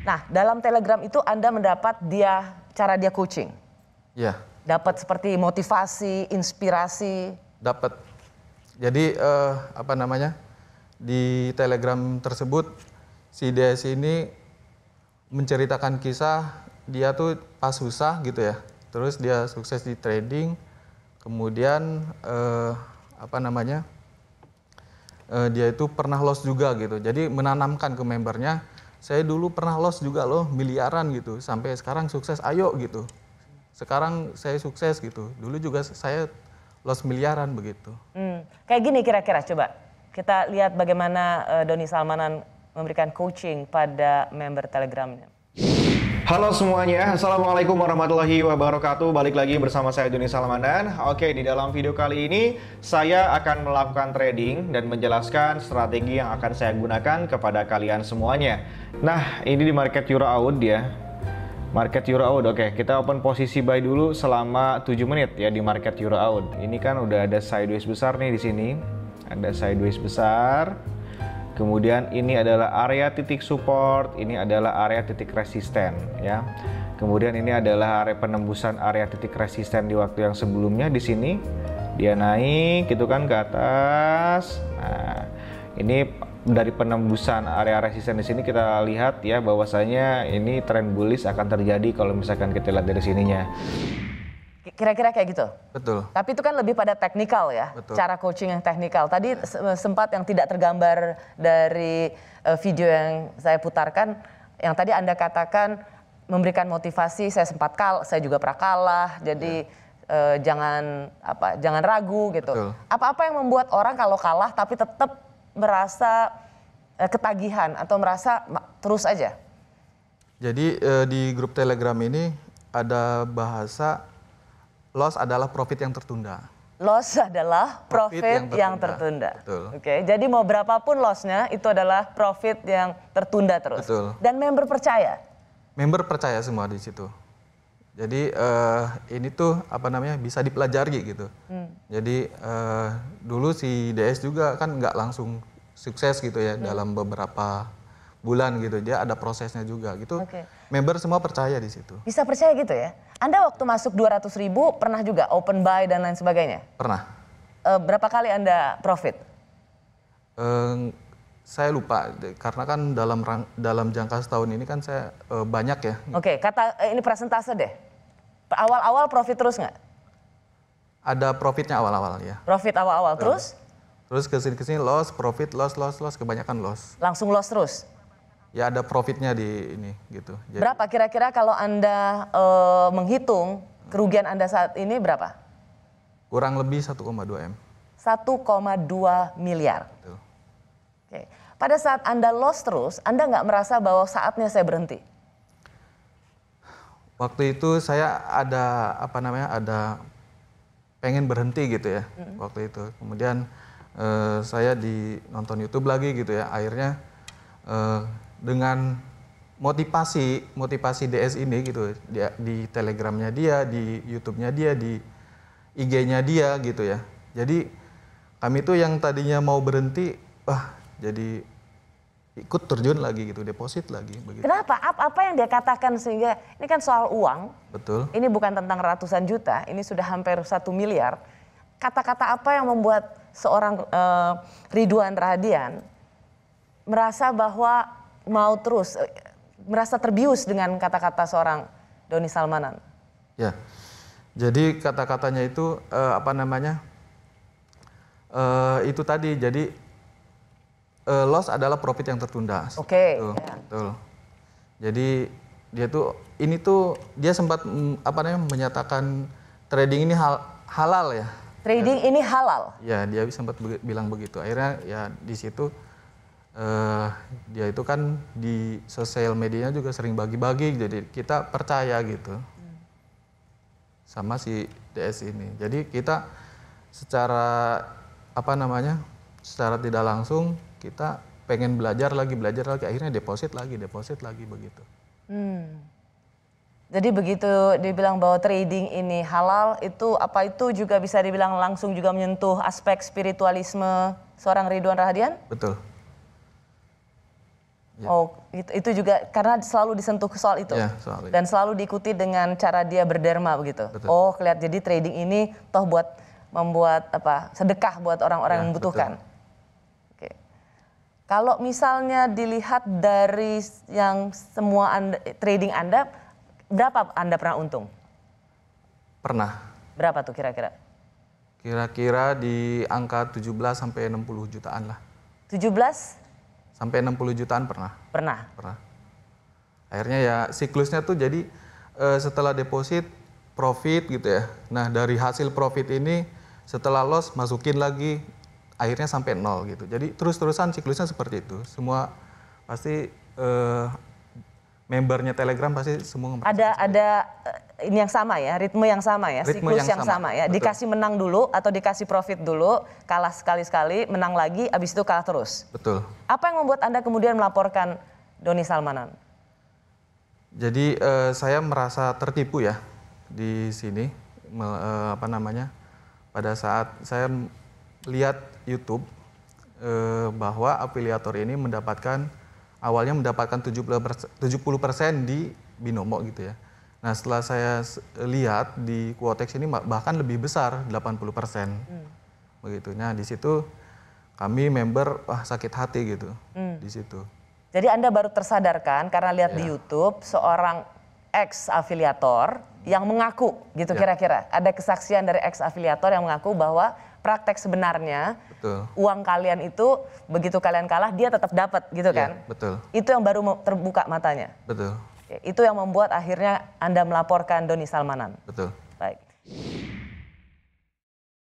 Nah, dalam Telegram itu Anda mendapat dia cara dia coaching. Iya. Yeah. Dapat seperti motivasi, inspirasi. Dapat. Jadi uh, apa namanya? Di Telegram tersebut si DS ini menceritakan kisah dia tuh pas susah gitu ya. Terus dia sukses di trading, kemudian uh, apa namanya? Eh, dia itu pernah loss juga gitu. Jadi menanamkan ke membernya saya dulu pernah loss juga loh miliaran gitu sampai sekarang sukses ayo gitu sekarang saya sukses gitu dulu juga saya loss miliaran begitu hmm. kayak gini kira-kira coba kita lihat bagaimana uh, Doni Salmanan memberikan coaching pada member telegramnya Halo semuanya, Assalamualaikum warahmatullahi wabarakatuh Balik lagi bersama saya Juni Salmanan Oke, di dalam video kali ini Saya akan melakukan trading Dan menjelaskan strategi yang akan saya gunakan Kepada kalian semuanya Nah, ini di market Euro Out ya Market Euro Out, oke Kita open posisi buy dulu selama 7 menit ya Di market Euro Out Ini kan udah ada sideways besar nih di sini Ada sideways besar Kemudian ini adalah area titik support, ini adalah area titik resisten ya. Kemudian ini adalah area penembusan area titik resisten di waktu yang sebelumnya di sini dia naik gitu kan ke atas. Nah, ini dari penembusan area resisten di sini kita lihat ya bahwasanya ini tren bullish akan terjadi kalau misalkan kita lihat dari sininya. Kira-kira kayak gitu. Betul. Tapi itu kan lebih pada teknikal ya, Betul. cara coaching yang teknikal. Tadi sempat yang tidak tergambar dari eh, video yang saya putarkan, yang tadi anda katakan memberikan motivasi, saya sempat kalah, saya juga pernah kalah, jadi ya. eh, jangan apa, jangan ragu gitu. Apa-apa yang membuat orang kalau kalah tapi tetap merasa eh, ketagihan atau merasa terus aja. Jadi eh, di grup Telegram ini ada bahasa Loss adalah profit yang tertunda. Loss adalah profit, profit yang tertunda. Yang tertunda. Betul. Oke, jadi mau berapapun lossnya itu adalah profit yang tertunda terus. Betul. Dan member percaya. Member percaya semua di situ. Jadi uh, ini tuh apa namanya bisa dipelajari gitu. Hmm. Jadi uh, dulu si DS juga kan nggak langsung sukses gitu ya hmm. dalam beberapa bulan gitu dia ada prosesnya juga gitu okay. member semua percaya di situ bisa percaya gitu ya anda waktu masuk 200 ribu pernah juga open buy dan lain sebagainya pernah e, berapa kali anda profit e, saya lupa karena kan dalam dalam jangka setahun ini kan saya e, banyak ya oke okay, kata e, ini persentase deh awal-awal profit terus nggak ada profitnya awal-awal ya profit awal-awal iya. terus Terus kesini kesini loss, profit, loss, loss, loss, kebanyakan loss. Langsung loss terus? ya ada profitnya di ini gitu. Jadi, berapa kira-kira kalau anda e, menghitung kerugian anda saat ini berapa? Kurang lebih 1,2 m. 1,2 miliar. Oke. Pada saat anda lost terus, anda nggak merasa bahwa saatnya saya berhenti? Waktu itu saya ada apa namanya ada pengen berhenti gitu ya -hmm. waktu itu. Kemudian e, saya di nonton YouTube lagi gitu ya. Akhirnya e, dengan motivasi motivasi DS ini gitu dia di telegramnya dia di YouTube-nya dia di IG-nya dia gitu ya jadi kami tuh yang tadinya mau berhenti wah jadi ikut terjun lagi gitu deposit lagi begitu. Kenapa? Apa, apa yang dia katakan sehingga ini kan soal uang. Betul. Ini bukan tentang ratusan juta, ini sudah hampir satu miliar. Kata-kata apa yang membuat seorang uh, Ridwan Radian merasa bahwa mau terus eh, merasa terbius dengan kata-kata seorang Doni Salmanan? Ya, jadi kata-katanya itu uh, apa namanya? Uh, itu tadi jadi uh, loss adalah profit yang tertunda. Oke. Okay. Betul, yeah. betul. Jadi dia tuh ini tuh dia sempat mm, apa namanya menyatakan trading ini hal, halal ya. Trading ya. ini halal. Ya, dia sempat be bilang begitu. Akhirnya ya di situ uh, eh, dia ya itu kan di sosial medianya juga sering bagi-bagi jadi kita percaya gitu sama si DS ini jadi kita secara apa namanya secara tidak langsung kita pengen belajar lagi belajar lagi akhirnya deposit lagi deposit lagi begitu hmm. Jadi begitu dibilang bahwa trading ini halal, itu apa itu juga bisa dibilang langsung juga menyentuh aspek spiritualisme seorang Ridwan Rahadian? Betul. Yeah. Oh, itu, itu juga karena selalu disentuh soal itu. Yeah, soal itu. Dan selalu diikuti dengan cara dia berderma begitu. Betul. Oh, kelihat jadi trading ini toh buat membuat apa? sedekah buat orang-orang yeah, yang membutuhkan. Oke. Oke. Kalau misalnya dilihat dari yang semua anda, trading Anda berapa Anda pernah untung? Pernah. Berapa tuh kira-kira? Kira-kira di angka 17 sampai 60 jutaan lah. 17 Sampai 60 jutaan pernah. Pernah. Pernah. Akhirnya ya siklusnya tuh jadi e, setelah deposit profit gitu ya. Nah, dari hasil profit ini setelah loss masukin lagi akhirnya sampai nol gitu. Jadi terus-terusan siklusnya seperti itu. Semua pasti e, membernya Telegram pasti semua ada ada eh, ini yang sama ya, ritme yang sama ya, ritme siklus yang, yang sama. sama ya. Betul. Dikasih menang dulu atau dikasih profit dulu, kalah sekali-sekali, menang lagi, abis itu kalah terus. Betul. Apa yang membuat Anda kemudian melaporkan Doni Salmanan? Jadi eh, saya merasa tertipu ya di sini me, eh, apa namanya? Pada saat saya lihat YouTube eh, bahwa afiliator ini mendapatkan awalnya mendapatkan 70% persen di Binomo gitu ya. Nah setelah saya lihat di Quotex ini bahkan lebih besar 80%. Hmm. Begitu. Nah di situ kami member wah sakit hati gitu hmm. di situ. Jadi Anda baru tersadarkan karena lihat ya. di YouTube seorang ex afiliator yang mengaku gitu ya. kira-kira. Ya. Ada kesaksian dari ex afiliator yang mengaku bahwa praktek sebenarnya betul. uang kalian itu begitu kalian kalah dia tetap dapat gitu iya, kan? Ya, betul. Itu yang baru terbuka matanya. Betul. Itu yang membuat akhirnya Anda melaporkan Doni Salmanan. Betul.